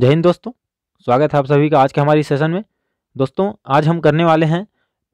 जय हिंद दोस्तों स्वागत है आप सभी का आज के हमारी सेशन में दोस्तों आज हम करने वाले हैं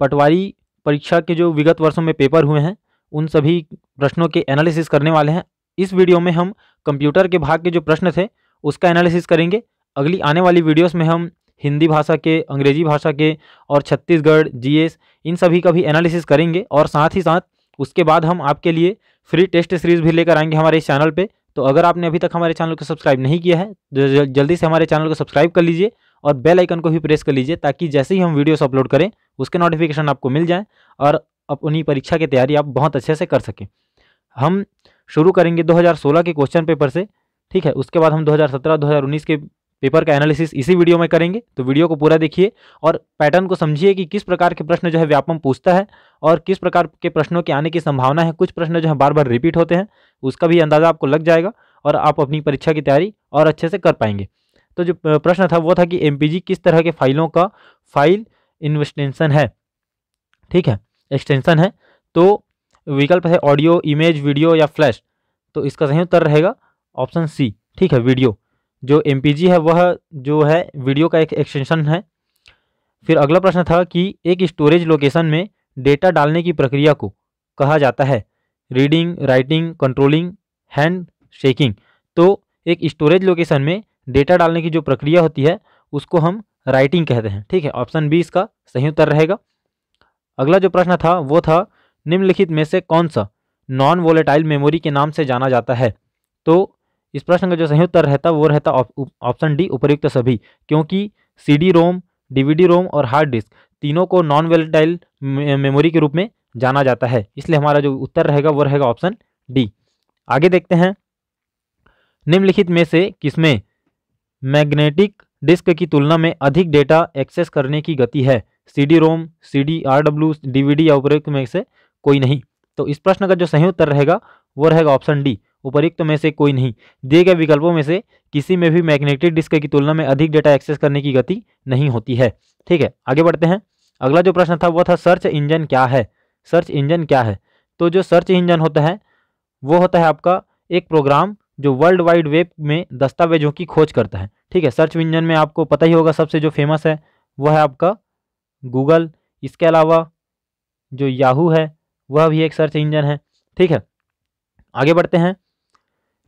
पटवारी परीक्षा के जो विगत वर्षों में पेपर हुए हैं उन सभी प्रश्नों के एनालिसिस करने वाले हैं इस वीडियो में हम कंप्यूटर के भाग के जो प्रश्न थे उसका एनालिसिस करेंगे अगली आने वाली वीडियोस में हम हिंदी भाषा के अंग्रेजी भाषा के और छत्तीसगढ़ जी इन सभी का भी एनालिसिस करेंगे और साथ ही साथ उसके बाद हम आपके लिए फ्री टेस्ट सीरीज़ भी लेकर आएंगे हमारे इस चैनल पर तो अगर आपने अभी तक हमारे चैनल को सब्सक्राइब नहीं किया है तो जल्दी से हमारे चैनल को सब्सक्राइब कर लीजिए और बेल आइकन को भी प्रेस कर लीजिए ताकि जैसे ही हम वीडियोस अपलोड करें उसके नोटिफिकेशन आपको मिल जाए और अपनी परीक्षा की तैयारी आप बहुत अच्छे से कर सकें हम शुरू करेंगे दो के क्वेश्चन पेपर से ठीक है उसके बाद हम दो हज़ार के पेपर का एनालिसिस इसी वीडियो में करेंगे तो वीडियो को पूरा देखिए और पैटर्न को समझिए कि किस प्रकार के प्रश्न जो है व्यापम पूछता है और किस प्रकार के प्रश्नों के आने की संभावना है कुछ प्रश्न जो है बार बार रिपीट होते हैं उसका भी अंदाज़ा आपको लग जाएगा और आप अपनी परीक्षा की तैयारी और अच्छे से कर पाएंगे तो जो प्रश्न था वो था कि एम किस तरह के फाइलों का फाइल इन्वेस्टेंशन है ठीक है एक्सटेंशन है तो विकल्प है ऑडियो इमेज वीडियो या फ्लैश तो इसका सही उत्तर रहेगा ऑप्शन सी ठीक है वीडियो जो एम है वह जो है वीडियो का एक एक्सटेंशन है फिर अगला प्रश्न था कि एक स्टोरेज लोकेशन में डेटा डालने की प्रक्रिया को कहा जाता है reading writing controlling hand shaking तो एक स्टोरेज लोकेशन में डेटा डालने की जो प्रक्रिया होती है उसको हम राइटिंग कहते हैं ठीक है ऑप्शन बी इसका सही उत्तर रहेगा अगला जो प्रश्न था वो था निम्नलिखित में से कौन सा नॉन वोलेटाइल मेमोरी के नाम से जाना जाता है तो इस प्रश्न का जो सही उत्तर रहता वो रहता ऑप्शन डी उपयुक्त सभी क्योंकि सी रोम डीवीडी रोम और हार्ड डिस्क तीनों को नॉन वेलेटाइल मेमोरी के रूप में जाना जाता है इसलिए हमारा जो उत्तर रहेगा वो रहेगा ऑप्शन डी आगे देखते हैं निम्नलिखित में से किसमें मैग्नेटिक डिस्क की तुलना में अधिक डेटा एक्सेस करने की गति है C D ROM C D R W D V D या उपयुक्त में से कोई नहीं तो इस प्रश्न का जो सही उत्तर रहेगा वो रहेगा ऑप्शन डी उपरोक्त तो में से कोई नहीं दिए गए विकल्पों में से किसी में भी मैग्नेटिक डिस्क की तुलना में अधिक डेटा एक्सेस करने की गति नहीं होती है ठीक है आगे बढ़ते हैं अगला जो प्रश्न था वह था सर्च इंजन क्या है सर्च इंजन क्या है तो जो सर्च इंजन होता है वो होता है आपका एक प्रोग्राम जो वर्ल्ड वाइड वेब में दस्तावेजों की खोज करता है ठीक है सर्च इंजन में आपको पता ही होगा सबसे जो फेमस है वह है आपका गूगल इसके अलावा जो याहू है वह भी एक सर्च इंजन है ठीक है आगे बढ़ते हैं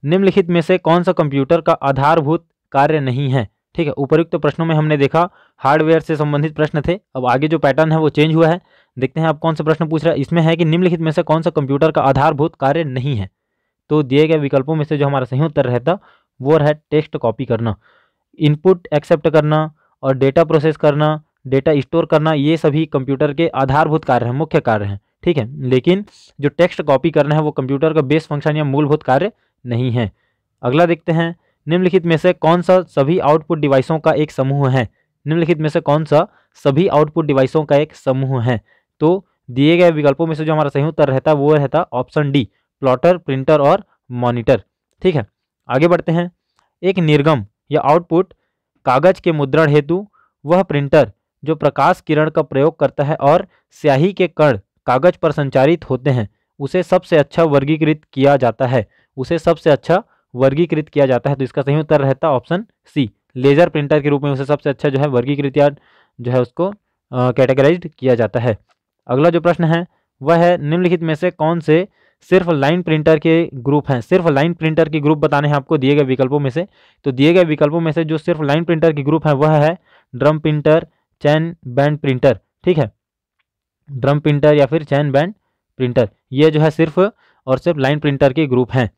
निम्नलिखित में से कौन सा कंप्यूटर का आधारभूत कार्य नहीं है ठीक है उपयुक्त तो प्रश्नों में हमने देखा हार्डवेयर से संबंधित प्रश्न थे अब आगे जो पैटर्न है वो चेंज हुआ है देखते हैं आप कौन सा प्रश्न पूछ रहा है इसमें है कि निम्नलिखित में से कौन सा कंप्यूटर का आधारभूत कार्य नहीं है तो दिए गए विकल्पों में से जो हमारा सही उत्तर रहता वो है टेक्स्ट कॉपी करना इनपुट एक्सेप्ट करना और डेटा प्रोसेस करना डेटा स्टोर करना ये सभी कंप्यूटर के आधारभूत कार्य हैं मुख्य कार्य हैं ठीक है लेकिन जो टेक्स्ट कॉपी करना है वो कंप्यूटर का बेस फंक्शन या मूलभूत कार्य नहीं है अगला देखते हैं निम्नलिखित में से कौन सा सभी आउटपुट डिवाइसों का एक समूह है निम्नलिखित में से कौन सा सभी आउटपुट डिवाइसों का एक समूह है तो दिए गए विकल्पों में से जो हमारा सही उत्तर रहता वो रहता ऑप्शन डी प्लॉटर प्रिंटर और मॉनिटर ठीक है आगे बढ़ते हैं एक निर्गम या आउटपुट कागज के मुद्रण हेतु वह प्रिंटर जो प्रकाश किरण का प्रयोग करता है और स्याही के कण कागज पर संचारित होते हैं उसे सबसे अच्छा वर्गीकृत किया जाता है उसे सबसे अच्छा वर्गीकृत किया जाता है तो इसका सही उत्तर रहता है ऑप्शन सी लेजर प्रिंटर के रूप में उसे सबसे अच्छा जो है वर्गीकृत या जो है उसको कैटेगराइज किया जाता है अगला जो प्रश्न है वह है निम्नलिखित में से कौन से सिर्फ लाइन प्रिंटर के ग्रुप हैं सिर्फ लाइन प्रिंटर के ग्रुप बताने हैं आपको दिए गए विकल्पों में से तो दिए गए विकल्पों में से जो सिर्फ लाइन प्रिंटर के ग्रुप हैं वह है drum printer chain band printer ठीक है ड्रम प्रिंटर या फिर चैन बैंड प्रिंटर ये जो है सिर्फ और सिर्फ लाइन प्रिंटर के ग्रुप हैं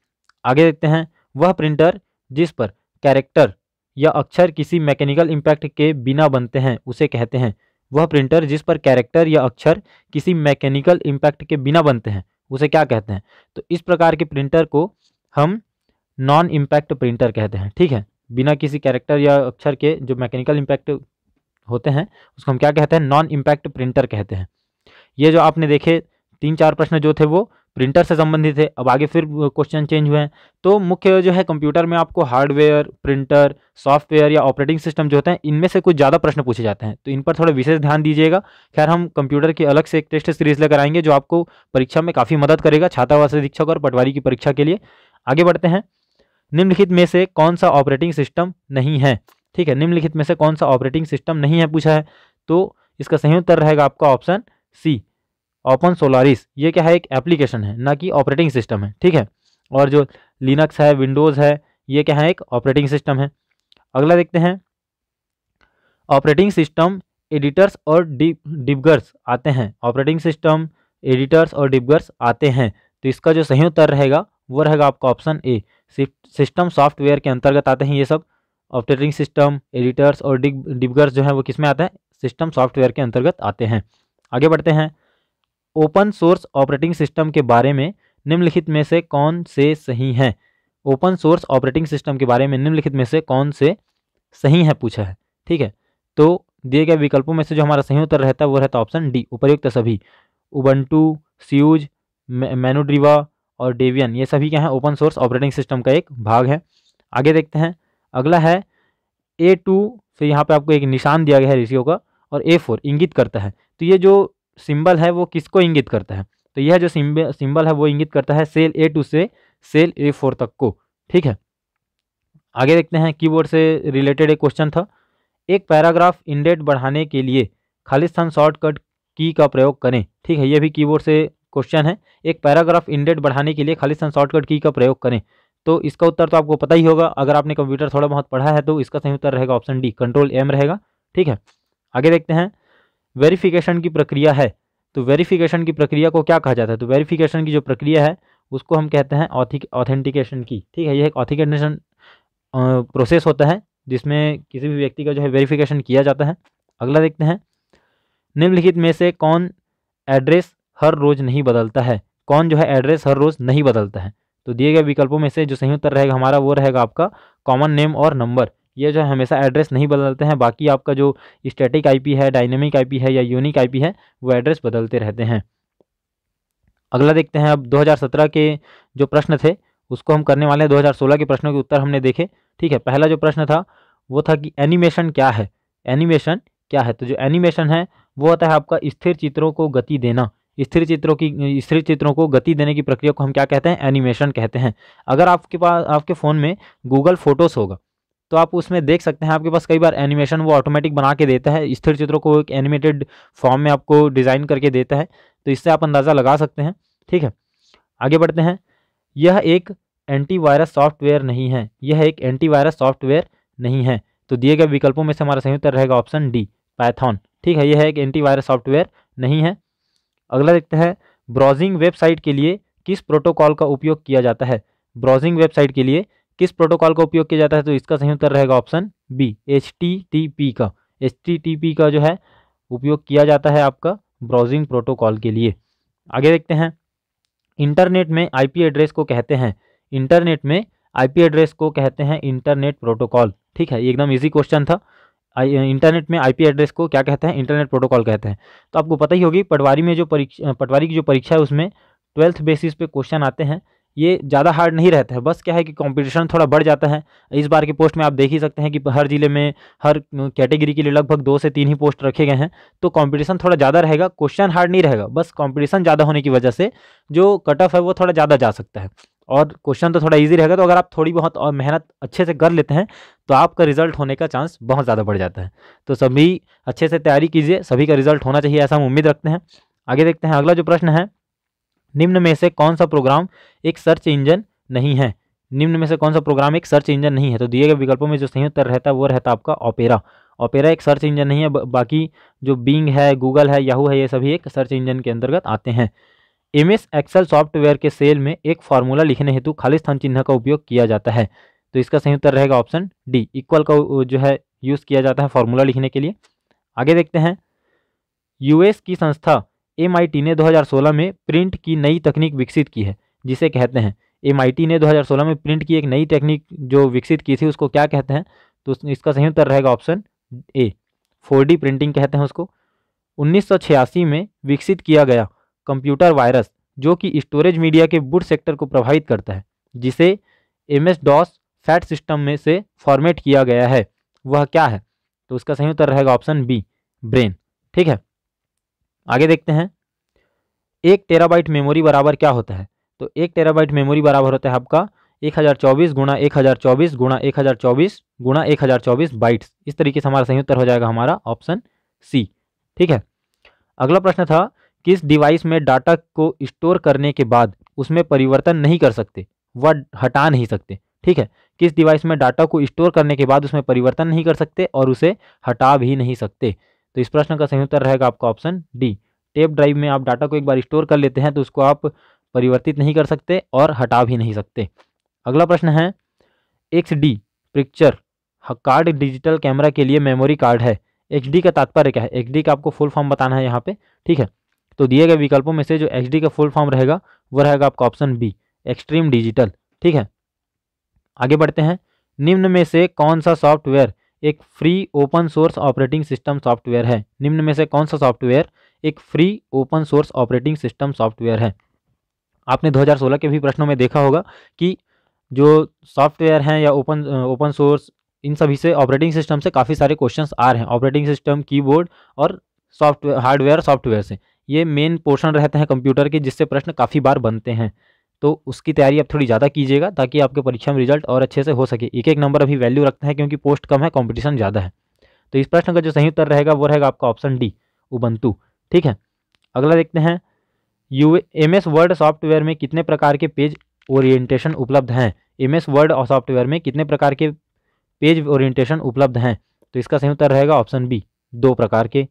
आगे देखते हैं वह प्रिंटर जिस पर कैरेक्टर या अक्षर किसी मैकेनिकल इम्पैक्ट के बिना बनते हैं उसे कहते हैं वह प्रिंटर जिस पर कैरेक्टर या अक्षर किसी मैकेनिकल इम्पैक्ट के बिना बनते हैं उसे क्या कहते हैं तो इस प्रकार के प्रिंटर को हम नॉन इम्पैक्ट प्रिंटर कहते हैं ठीक है बिना किसी कैरेक्टर या अक्षर के जो मैकेनिकल इम्पैक्ट होते हैं उसको हम क्या कहते हैं नॉन इम्पैक्ट प्रिंटर कहते हैं ये जो आपने देखे तीन चार प्रश्न जो थे वो प्रिंटर से संबंधित है अब आगे फिर क्वेश्चन चेंज हुए हैं तो मुख्य जो है कंप्यूटर में आपको हार्डवेयर प्रिंटर सॉफ्टवेयर या ऑपरेटिंग सिस्टम जो होते हैं इनमें से कुछ ज़्यादा प्रश्न पूछे जाते हैं तो इन पर थोड़ा विशेष ध्यान दीजिएगा खैर हम कंप्यूटर की अलग से एक टेस्ट सीरीज लेकर आएंगे जो आपको परीक्षा में काफ़ी मदद करेगा छात्रावास अधीक्षक और पटवारी की परीक्षा के लिए आगे बढ़ते हैं निम्नलिखित में से कौन सा ऑपरेटिंग सिस्टम नहीं है ठीक है निम्नलिखित में से कौन सा ऑपरेटिंग सिस्टम नहीं है पूछा है तो इसका सही उत्तर रहेगा आपका ऑप्शन सी ओपन सोलारिस ये क्या है एक एप्लीकेशन है ना कि ऑपरेटिंग सिस्टम है ठीक है और जो लिनक्स है विंडोज़ है ये क्या है एक ऑपरेटिंग सिस्टम है अगला देखते हैं ऑपरेटिंग सिस्टम एडिटर्स और डिबगर्स आते हैं ऑपरेटिंग सिस्टम एडिटर्स और डिबगर्स आते हैं तो इसका जो सही उत्तर रहेगा वो रहेगा आपका ऑप्शन ए सिस्टम सॉफ्टवेयर के अंतर्गत आते हैं ये सब ऑपरेटिंग सिस्टम एडिटर्स और डिबगर्स जो है वो किस में आते हैं सिस्टम सॉफ्टवेयर के अंतर्गत आते हैं आगे बढ़ते हैं ओपन सोर्स ऑपरेटिंग सिस्टम के बारे में निम्नलिखित में से कौन से सही हैं ओपन सोर्स ऑपरेटिंग सिस्टम के बारे में निम्नलिखित में से कौन से सही है पूछा है ठीक है तो दिए गए विकल्पों में से जो हमारा सही उत्तर रहता है वो रहता है ऑप्शन डी उपयुक्त सभी उबंटू सीज मैनोड्रीवा और डेवियन ये सभी क्या है ओपन सोर्स ऑपरेटिंग सिस्टम का एक भाग है आगे देखते हैं अगला है ए टू फिर यहाँ पे आपको एक निशान दिया गया है रेशियो का और ए फोर इंगित करता है तो ये जो सिंबल है वो किसको इंगित करता है तो यह जो सिंबल है वो इंगित करता है सेल ए टू से सेल ए फोर तक को ठीक है आगे देखते हैं कीबोर्ड से रिलेटेड एक क्वेश्चन था एक पैराग्राफ इंडेट बढ़ाने के लिए खालिस्तान शॉर्टकट की का प्रयोग करें ठीक है यह भी कीबोर्ड से क्वेश्चन है एक पैराग्राफ इंडेट बढ़ाने के लिए खालिस्तान शॉर्टकट की का प्रयोग करें तो इसका उत्तर तो आपको पता ही होगा अगर आपने कंप्यूटर थोड़ा बहुत पढ़ा है तो इसका सही उत्तर रहेगा ऑप्शन डी कंट्रोल एम रहेगा ठीक है आगे देखते हैं वेरिफिकेशन की प्रक्रिया है तो वेरिफिकेशन की प्रक्रिया को क्या कहा जाता है तो वेरिफिकेशन की जो प्रक्रिया है उसको हम कहते हैं ऑथेंटिकेशन की ठीक है यह एक ऑथिकेशन प्रोसेस होता है जिसमें किसी भी व्यक्ति का जो है वेरिफिकेशन किया जाता है अगला देखते हैं निम्नलिखित में से कौन एड्रेस हर रोज़ नहीं बदलता है कौन जो है एड्रेस हर रोज़ नहीं बदलता है तो दिए गए विकल्पों में से जो सही उत्तर रहेगा हमारा वो रहेगा आपका कॉमन नेम और नंबर ये जो है हमेशा एड्रेस नहीं बदलते हैं बाकी आपका जो स्टैटिक आईपी है डायनेमिक आईपी है या यूनिक आईपी है वो एड्रेस बदलते रहते हैं अगला देखते हैं अब 2017 के जो प्रश्न थे उसको हम करने वाले हैं 2016 के प्रश्नों के उत्तर हमने देखे ठीक है पहला जो प्रश्न था वो था कि एनिमेशन क्या है एनिमेशन क्या है तो जो एनिमेशन है वो होता है आपका स्थिर चित्रों को गति देना स्थिर चित्रों की स्थिर चित्रों को गति देने की प्रक्रिया को हम क्या कहते हैं एनिमेशन कहते हैं अगर आपके पास आपके फ़ोन में गूगल फोटोस होगा तो आप उसमें देख सकते हैं आपके पास कई बार एनिमेशन वो ऑटोमेटिक बना के देता है स्थिर चित्रों को एक एनिमेटेड फॉर्म में आपको डिज़ाइन करके देता है तो इससे आप अंदाज़ा लगा सकते हैं ठीक है आगे बढ़ते हैं यह एक एंटीवायरस सॉफ्टवेयर नहीं है यह एक एंटीवायरस सॉफ्टवेयर नहीं है तो दिए गए विकल्पों में से हमारा सही उत्तर रहेगा ऑप्शन डी पैथॉन ठीक है यह एक एंटीवायरस सॉफ्टवेयर नहीं है अगला देखते हैं ब्राउजिंग वेबसाइट के लिए किस प्रोटोकॉल का उपयोग किया जाता है ब्राउजिंग वेबसाइट के लिए किस प्रोटोकॉल का उपयोग किया जाता है तो इसका सही उत्तर रहेगा ऑप्शन बी एच का एच का जो है उपयोग किया जाता है आपका ब्राउजिंग प्रोटोकॉल के लिए आगे देखते हैं इंटरनेट में आईपी एड्रेस को कहते हैं इंटरनेट में आईपी एड्रेस को कहते हैं इंटरनेट प्रोटोकॉल ठीक है एकदम इजी क्वेश्चन था इंटरनेट में आईपी एड्रेस को क्या कहते हैं इंटरनेट प्रोटोकॉल कहते हैं तो आपको पता ही होगी पटवारी में जो परीक्षा पटवारी की जो परीक्षा है उसमें ट्वेल्थ बेसिस पे क्वेश्चन आते हैं ये ज़्यादा हार्ड नहीं रहता है बस क्या है कि कंपटीशन थोड़ा बढ़ जाता है इस बार की पोस्ट में आप देख ही सकते हैं कि हर ज़िले में हर कैटेगरी के लिए लगभग दो से तीन ही पोस्ट रखे गए हैं तो कॉम्पिटिशन थोड़ा ज़्यादा रहेगा क्वेश्चन हार्ड नहीं रहेगा बस कॉम्पिटिशन ज़्यादा होने की वजह से जो कट ऑफ है वो थोड़ा ज़्यादा जा सकता है और क्वेश्चन तो थोड़ा ईजी रहेगा तो अगर आप थोड़ी बहुत और मेहनत अच्छे से कर लेते हैं तो आपका रिजल्ट होने का चांस बहुत ज़्यादा बढ़ जाता है तो सभी अच्छे से तैयारी कीजिए सभी का रिजल्ट होना चाहिए ऐसा हम उम्मीद रखते हैं आगे देखते हैं अगला जो प्रश्न है निम्न में से कौन सा प्रोग्राम एक सर्च इंजन नहीं है निम्न में से कौन सा प्रोग्राम एक सर्च इंजन नहीं है तो दिए गए विकल्पों में जो सही उत्तर रहता है वो रहता आपका ओपेरा ओपेरा एक सर्च इंजन नहीं है बाकी जो बिंग है गूगल है याहू है ये सभी एक सर्च इंजन के अंतर्गत आते हैं एम एस एक्सल सॉफ्टवेयर के सेल में एक फार्मूला लिखने हेतु खाली स्थान चिन्ह का उपयोग किया जाता है तो इसका सही उत्तर रहेगा ऑप्शन डी इक्वल का जो है यूज़ किया जाता है फार्मूला लिखने के लिए आगे देखते हैं यूएस की संस्था एम ने 2016 में प्रिंट की नई तकनीक विकसित की है जिसे कहते हैं एम ने 2016 में प्रिंट की एक नई तकनीक जो विकसित की थी उसको क्या कहते हैं तो इसका सही उत्तर रहेगा ऑप्शन ए फोर प्रिंटिंग कहते हैं उसको 1986 में विकसित किया गया कंप्यूटर वायरस जो कि स्टोरेज मीडिया के बुट सेक्टर को प्रभावित करता है जिसे M S DOS FAT system में से फॉर्मेट किया गया है वह क्या है तो उसका सही उत्तर रहेगा ऑप्शन बी ब्रेन ठीक है आगे देखते हैं एक टेराबाइट मेमोरी बराबर क्या होता है तो एक टेराबाइट मेमोरी बराबर होता है आपका एक हज़ार चौबीस गुणा एक हज़ार चौबीस गुणा एक हज़ार चौबीस गुणा एक हज़ार चौबीस बाइट्स इस तरीके से हमारा सही उत्तर हो जाएगा हमारा ऑप्शन सी ठीक है अगला प्रश्न था किस डिवाइस में डाटा को स्टोर करने के बाद उसमें परिवर्तन नहीं कर सकते व हटा नहीं सकते ठीक है किस डिवाइस में डाटा को स्टोर करने के बाद उसमें परिवर्तन नहीं कर सकते और उसे हटा भी नहीं सकते तो इस प्रश्न का सही उत्तर रहेगा आपका ऑप्शन डी टेप ड्राइव में आप डाटा को एक बार स्टोर कर लेते हैं तो उसको आप परिवर्तित नहीं कर सकते और हटा भी नहीं सकते अगला प्रश्न है X D picture card digital camera के लिए मेमोरी कार्ड है एच डी का तात्पर्य क्या है एच डी का आपको फुल फॉर्म बताना है यहाँ पे ठीक है तो दिए गए विकल्पों में से जो एच डी का फुल फॉर्म रहेगा वो रहेगा आपका ऑप्शन बी एक्सट्रीम डिजिटल ठीक है आगे बढ़ते हैं निम्न में से कौन सा सॉफ्टवेयर एक free open source operating system software है निम्न में से कौन सा सॉफ्टवेयर एक free open source operating system software है आपने 2016 के भी प्रश्नों में देखा होगा कि जो सॉफ्टवेयर हैं या ओपन ओपन सोर्स इन सभी से ऑपरेटिंग सिस्टम से काफ़ी सारे क्वेश्चंस आ रहे हैं ऑपरेटिंग सिस्टम कीबोर्ड और सॉफ्टवेयर हार्डवेयर सॉफ्टवेयर से ये मेन पोर्शन रहते हैं कंप्यूटर के जिससे प्रश्न काफ़ी बार बनते हैं तो उसकी तैयारी आप थोड़ी ज़्यादा कीजिएगा ताकि आपके परीक्षा में रिजल्ट और अच्छे से हो सके एक एक नंबर अभी वैल्यू रखते हैं क्योंकि पोस्ट कम है कॉम्पिटिशन ज़्यादा है तो इस प्रश्न का जो सही उत्तर रहेगा वो रहेगा आपका ऑप्शन डी उबंतु ठीक है अगला देखते हैं यू एम एस वर्ड सॉफ्टवेयर में कितने प्रकार के पेज ओरिएंटेशन उपलब्ध हैं एम एस वर्ड और सॉफ्टवेयर में कितने प्रकार के पेज ओरिएंटेशन उपलब्ध हैं तो इसका सही उत्तर रहेगा ऑप्शन बी दो प्रकार के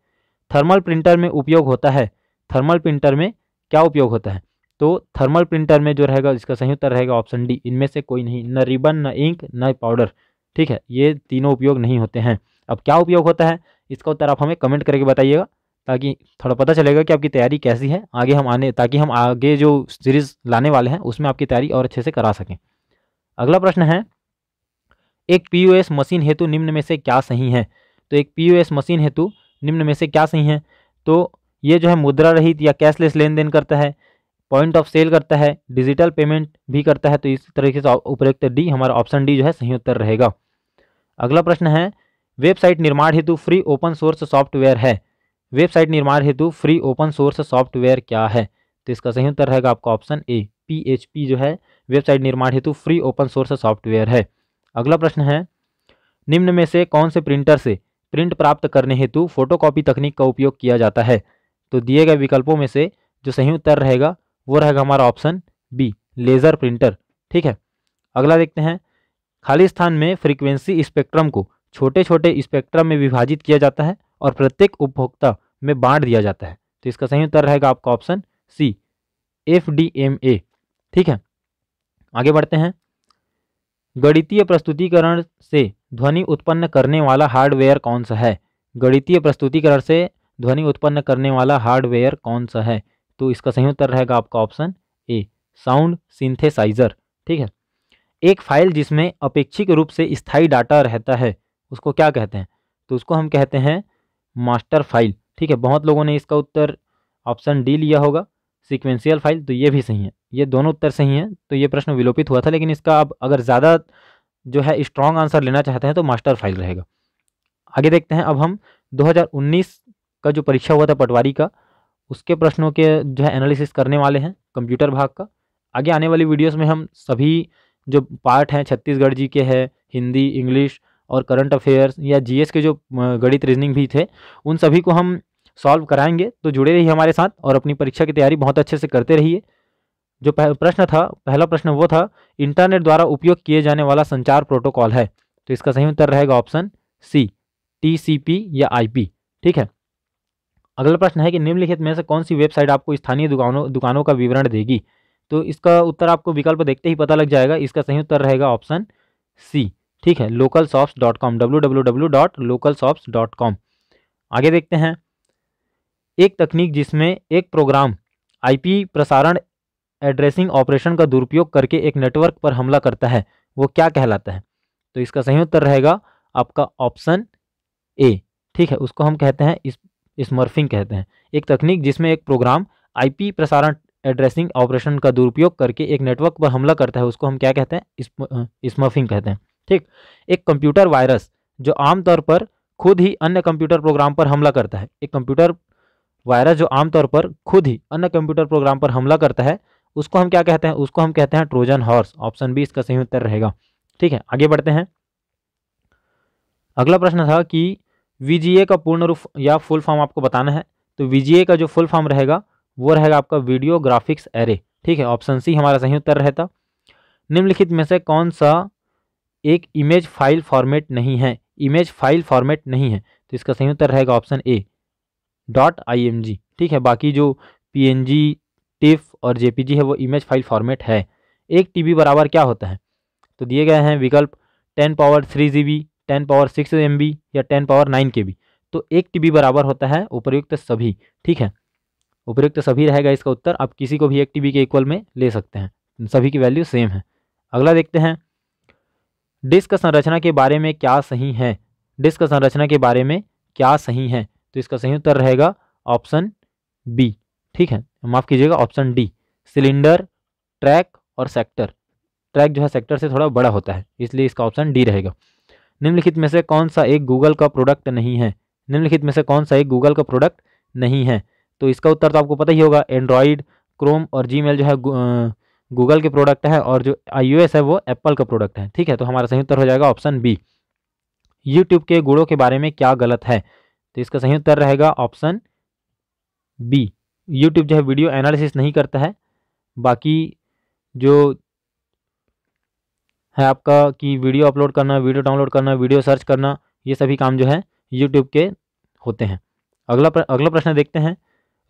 थर्मल प्रिंटर में उपयोग होता है थर्मल प्रिंटर में क्या उपयोग होता है तो थर्मल प्रिंटर में जो रहेगा इसका सही उत्तर रहेगा ऑप्शन डी इनमें से कोई नहीं न रिबन न इंक न पाउडर ठीक है ये तीनों उपयोग नहीं होते हैं अब क्या उपयोग होता है इसका उत्तर आप हमें कमेंट करके बताइएगा ताकि थोड़ा पता चलेगा कि आपकी तैयारी कैसी है आगे हम आने ताकि हम आगे जो सीरीज़ लाने वाले हैं उसमें आपकी तैयारी और अच्छे से करा सकें अगला प्रश्न है एक पी मशीन हेतु निम्न में से क्या सही है तो एक पी मशीन हेतु निम्न में से क्या सही है तो ये जो है मुद्रा रहित या कैशलेस लेन देन करता है पॉइंट ऑफ सेल करता है डिजिटल पेमेंट भी करता है तो इस तरीके से उपयुक्त डी हमारा ऑप्शन डी जो है सही उत्तर रहेगा अगला प्रश्न है वेबसाइट निर्माण हेतु फ्री ओपन सोर्स सॉफ्टवेयर है वेबसाइट निर्माण हेतु फ्री ओपन सोर्स सॉफ्टवेयर क्या है तो इसका सही उत्तर रहेगा आपका ऑप्शन ए पी जो है वेबसाइट निर्माण हेतु फ्री ओपन सोर्स सॉफ्टवेयर है अगला प्रश्न है निम्न में से कौन से प्रिंटर से प्रिंट प्राप्त करने हेतु फोटोकॉपी तकनीक का उपयोग किया जाता है तो दिए गए विकल्पों में से जो सही उत्तर रहेगा वो रहेगा हमारा ऑप्शन बी लेज़र प्रिंटर ठीक है अगला देखते हैं खाली स्थान में फ्रीक्वेंसी स्पेक्ट्रम को छोटे छोटे स्पेक्ट्रम में विभाजित किया जाता है और प्रत्येक उपभोक्ता में बांट दिया जाता है तो इसका सही उत्तर रहेगा आपका option C F D M A ठीक है आगे बढ़ते हैं गणितीय प्रस्तुतिकरण से ध्वनि उत्पन्न करने वाला हार्डवेयर कौन सा है गणितीय प्रस्तुतिकरण से ध्वनि उत्पन्न करने वाला हार्डवेयर कौन सा है तो इसका सही उत्तर रहेगा आपका ऑप्शन ए साउंड सिंथेसाइजर ठीक है एक फाइल जिसमें अपेक्षिक रूप से स्थायी डाटा रहता है उसको क्या कहते हैं तो उसको हम कहते हैं मास्टर फाइल ठीक है बहुत लोगों ने इसका उत्तर ऑप्शन डी लिया होगा सिक्वेंशियल फाइल तो ये भी सही है ये दोनों उत्तर सही हैं तो ये प्रश्न विलोपित हुआ था लेकिन इसका अब अगर ज़्यादा जो है स्ट्रॉन्ग आंसर लेना चाहते हैं तो मास्टर फाइल रहेगा आगे देखते हैं अब हम 2019 का जो परीक्षा हुआ था पटवारी का उसके प्रश्नों के जो है एनालिसिस करने वाले हैं कंप्यूटर भाग का आगे आने वाली वीडियोस में हम सभी जो पार्ट हैं छत्तीसगढ़ जी के है हिंदी इंग्लिश और करंट अफेयर्स या जीएस के जो गणित रीजनिंग भी थे उन सभी को हम सॉल्व कराएंगे तो जुड़े रहिए हमारे साथ और अपनी परीक्षा की तैयारी बहुत अच्छे से करते रहिए जो प्रश्न था पहला प्रश्न वो था इंटरनेट द्वारा उपयोग किए जाने वाला संचार प्रोटोकॉल है तो इसका सही उत्तर रहेगा ऑप्शन सी टी या आई ठीक है अगला प्रश्न है कि निम्नलिखित में से कौन सी वेबसाइट आपको स्थानीय दुकानों दुकानों का विवरण देगी तो इसका उत्तर आपको विकल्प देखते ही पता लग जाएगा इसका सही उत्तर रहेगा ऑप्शन सी ठीक है local shops dot com W W W dot local shops dot com आगे देखते हैं एक तकनीक जिसमें एक प्रोग्राम आईपी प्रसारण एड्रेसिंग ऑपरेशन का दुरुपयोग करके एक नेटवर्क पर हमला करता है वो क्या कहलाता है तो इसका सही उत्तर रहेगा आपका ऑप्शन ए ठीक है उसको हम कहते हैं इस स्मर्फिंग कहते हैं एक तकनीक जिसमें एक प्रोग्राम आईपी प्रसारण एड्रेसिंग ऑपरेशन का दुरुपयोग करके एक नेटवर्क पर हमला करता है उसको हम क्या कहते हैं स्मर्फिंग कहते हैं ठीक एक कंप्यूटर वायरस जो आमतौर पर खुद ही अन्य कंप्यूटर प्रोग्राम पर हमला करता है एक कंप्यूटर वायरस जो आमतौर पर खुद ही अन्य कंप्यूटर प्रोग्राम पर हमला करता है उसको हम क्या कहते हैं उसको हम कहते हैं ट्रोजन हॉर्स ऑप्शन बी इसका सही उत्तर रहेगा ठीक है आगे बढ़ते हैं अगला प्रश्न था कि वीजीए का पूर्ण रूप या फुल फॉर्म आपको बताना है तो वीजीए का जो फुल फॉर्म रहेगा वो रहेगा आपका वीडियो ग्राफिक्स एरे ठीक है ऑप्शन सी हमारा सही उत्तर रहता निम्नलिखित में से कौन सा एक इमेज फाइल फॉर्मेट नहीं है इमेज फाइल फॉर्मेट नहीं है तो इसका सही उत्तर रहेगा ऑप्शन ए डॉट आई ठीक है बाकी जो पी एन जी टिफ और जे है वो इमेज फाइल फॉर्मेट है एक टी बराबर क्या होता है तो दिए गए हैं विकल्प ten power three G B ten power six M या टेन पावर नाइन के तो एक टी बराबर होता है उपयुक्त सभी ठीक है उपयुक्त सभी रहेगा इसका उत्तर आप किसी को भी एक टी के इक्वल में ले सकते हैं सभी की वैल्यू सेम है अगला देखते हैं डिस्क संरचना के बारे में क्या सही है डिस्क संरचना के बारे में क्या सही है तो इसका सही उत्तर रहेगा ऑप्शन बी ठीक है माफ़ कीजिएगा ऑप्शन डी सिलेंडर ट्रैक और सेक्टर ट्रैक जो है सेक्टर से थोड़ा बड़ा होता है इसलिए इसका ऑप्शन डी रहेगा निम्नलिखित में से कौन सा एक गूगल का प्रोडक्ट नहीं है निम्नलिखित में से कौन सा एक गूगल का प्रोडक्ट नहीं है तो इसका उत्तर तो आपको पता ही होगा एंड्रॉयड क्रोम और जी जो है गूगल के प्रोडक्ट है और जो आई है वो एप्पल का प्रोडक्ट है ठीक है तो हमारा सही उत्तर हो जाएगा ऑप्शन बी यूट्यूब के गुड़ों के बारे में क्या गलत है तो इसका सही उत्तर रहेगा ऑप्शन बी यूट्यूब जो है वीडियो एनालिसिस नहीं करता है बाकी जो है आपका कि वीडियो अपलोड करना वीडियो डाउनलोड करना वीडियो सर्च करना ये सभी काम जो है यूट्यूब के होते हैं अगला प्र, अगला प्रश्न देखते हैं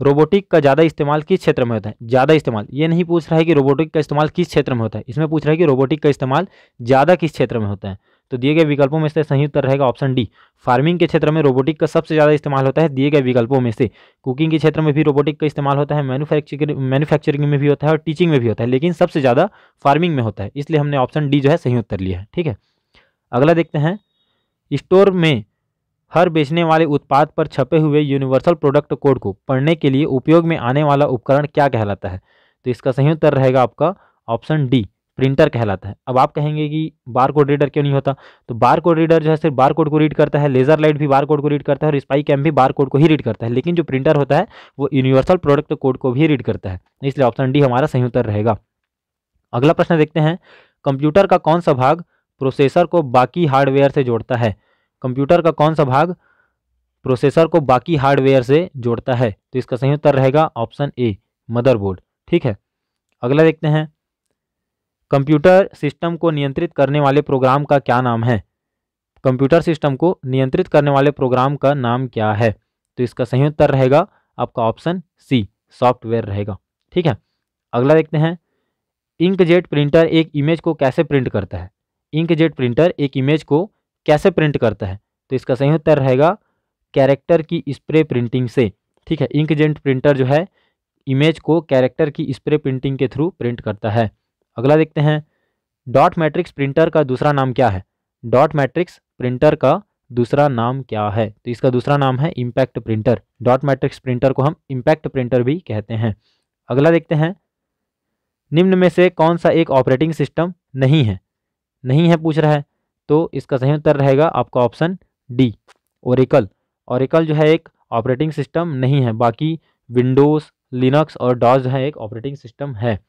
रोबोटिक का ज़्यादा इस्तेमाल किस क्षेत्र में होता है ज़्यादा इस्तेमाल ये नहीं पूछ रहा है कि रोबोटिक का इस्तेमाल किस क्षेत्र में होता है इसमें पूछ रहा है कि रोबोटिक का इस्तेमाल ज़्यादा किस क्षेत्र में होता है तो दिए गए विकल्पों में से सही उत्तर रहेगा ऑप्शन डी फार्मिंग के क्षेत्र में रोबोटिक का सबसे ज़्यादा इस्तेमाल होता है दिए गए विकल्पों में से कुकिंग के क्षेत्र में भी रोबोटिक का इस्तेमाल होता है मैनुफैक्चरिंग मैनुफैक्चरिंग में भी होता है और टीचिंग में भी होता है लेकिन सबसे ज़्यादा फार्मिंग में होता है इसलिए हमने ऑप्शन डी जो है सही उत्तर लिया है ठीक है अगला देखते हैं स्टोर में हर बेचने वाले उत्पाद पर छपे हुए यूनिवर्सल प्रोडक्ट कोड को पढ़ने के लिए उपयोग में आने वाला उपकरण क्या कहलाता है तो इसका सही उत्तर रहेगा आपका ऑप्शन डी प्रिंटर कहलाता है अब आप कहेंगे कि बार कोड रीडर क्यों नहीं होता तो बार कोड रीडर जो है सिर्फ बार कोड को रीड करता है लेजर लाइट भी बार कोड को रीड करता है और स्पाई कैम भी बार कोड को ही रीड करता है लेकिन जो प्रिंटर होता है वो यूनिवर्सल प्रोडक्ट कोड को भी रीड करता है इसलिए ऑप्शन डी हमारा सही उत्तर रहेगा अगला प्रश्न देखते हैं कंप्यूटर का कौन सा भाग प्रोसेसर को बाकी हार्डवेयर से जोड़ता है कंप्यूटर का कौन सा भाग प्रोसेसर को बाकी हार्डवेयर से जोड़ता है तो इसका सही उत्तर रहेगा ऑप्शन ए मदरबोर्ड ठीक है अगला देखते हैं कंप्यूटर सिस्टम को नियंत्रित करने वाले प्रोग्राम का क्या नाम है कंप्यूटर सिस्टम को नियंत्रित करने वाले प्रोग्राम का नाम क्या है तो इसका सही उत्तर रहेगा आपका ऑप्शन सी सॉफ्टवेयर रहेगा ठीक है अगला देखते हैं इंकजेट प्रिंटर एक इमेज को कैसे प्रिंट करता है इंकजेट प्रिंटर एक इमेज को कैसे प्रिंट करता है तो इसका सही उत्तर रहेगा कैरेक्टर की स्प्रे प्रिंटिंग से ठीक है इंकजेट प्रिंटर जो है इमेज को कैरेक्टर की स्प्रे प्रिंटिंग के थ्रू प्रिंट करता है अगला देखते हैं डॉट मैट्रिक्स प्रिंटर का दूसरा नाम क्या है डॉट मैट्रिक्स प्रिंटर का दूसरा नाम क्या है तो इसका दूसरा नाम है impact printer dot matrix printer को हम इम्पैक्ट प्रिंटर भी कहते हैं अगला देखते हैं निम्न में से कौन सा एक ऑपरेटिंग सिस्टम नहीं है नहीं है पूछ रहा है तो इसका सही उत्तर रहेगा आपका ऑप्शन डी ओरिकल ओरिकल जो है एक ऑपरेटिंग सिस्टम नहीं है बाकी विंडोज़ लिनक्स और डॉज है एक ऑपरेटिंग सिस्टम है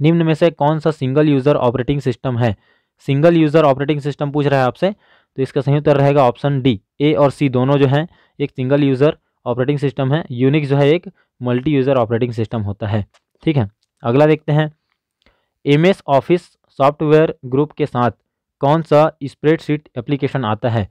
निम्न में से कौन सा सिंगल यूजर ऑपरेटिंग सिस्टम है सिंगल यूजर ऑपरेटिंग सिस्टम पूछ रहा है आपसे तो इसका सही उत्तर रहेगा ऑप्शन डी ए और सी दोनों जो हैं एक सिंगल यूजर ऑपरेटिंग सिस्टम है यूनिक जो है एक मल्टी यूजर ऑपरेटिंग सिस्टम होता है ठीक है अगला देखते हैं M S Office software group के साथ कौन सा स्प्रेडशीट एप्लीकेशन आता है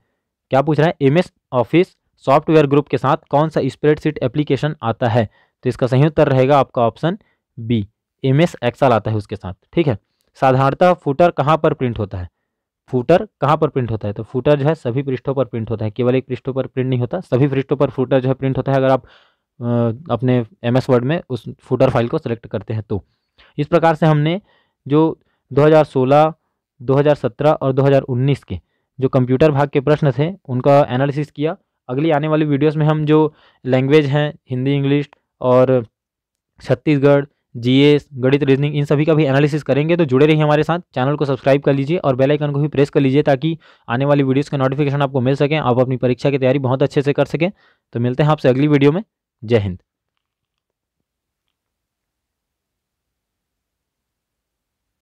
क्या पूछ रहा है M S Office software group के साथ कौन सा स्प्रेडशीट एप्लीकेशन आता है तो इसका सही उत्तर रहेगा आपका option B M S Excel आता है उसके साथ ठीक है साधारणतः फूटर कहाँ पर प्रिंट होता है फूटर कहाँ पर प्रिंट होता है तो फूटर जो है सभी पृष्ठों पर प्रिंट होता है केवल एक पृष्ठों पर प्रिंट नहीं होता सभी पृष्ठों पर फूटर जो है प्रिंट होता है अगर आप अपने एम एस वर्ड में उस फूटर फाइल को सिलेक्ट करते हैं तो इस प्रकार से हमने जो 2016, 2017 और 2019 के जो कंप्यूटर भाग के प्रश्न थे उनका एनालिसिस किया अगली आने वाली वीडियोस में हम जो लैंग्वेज हैं हिंदी इंग्लिश और छत्तीसगढ़ जीएस गणित रीजनिंग इन सभी का भी एनालिसिस करेंगे तो जुड़े रहिए हमारे साथ चैनल को सब्सक्राइब कर लीजिए और बेल आइकन को भी प्रेस कर लीजिए ताकि आने वाली वीडियोस का नोटिफिकेशन आपको मिल सके आप अपनी परीक्षा की तैयारी बहुत अच्छे से कर सकें तो मिलते हैं आपसे अगली वीडियो में जय हिंद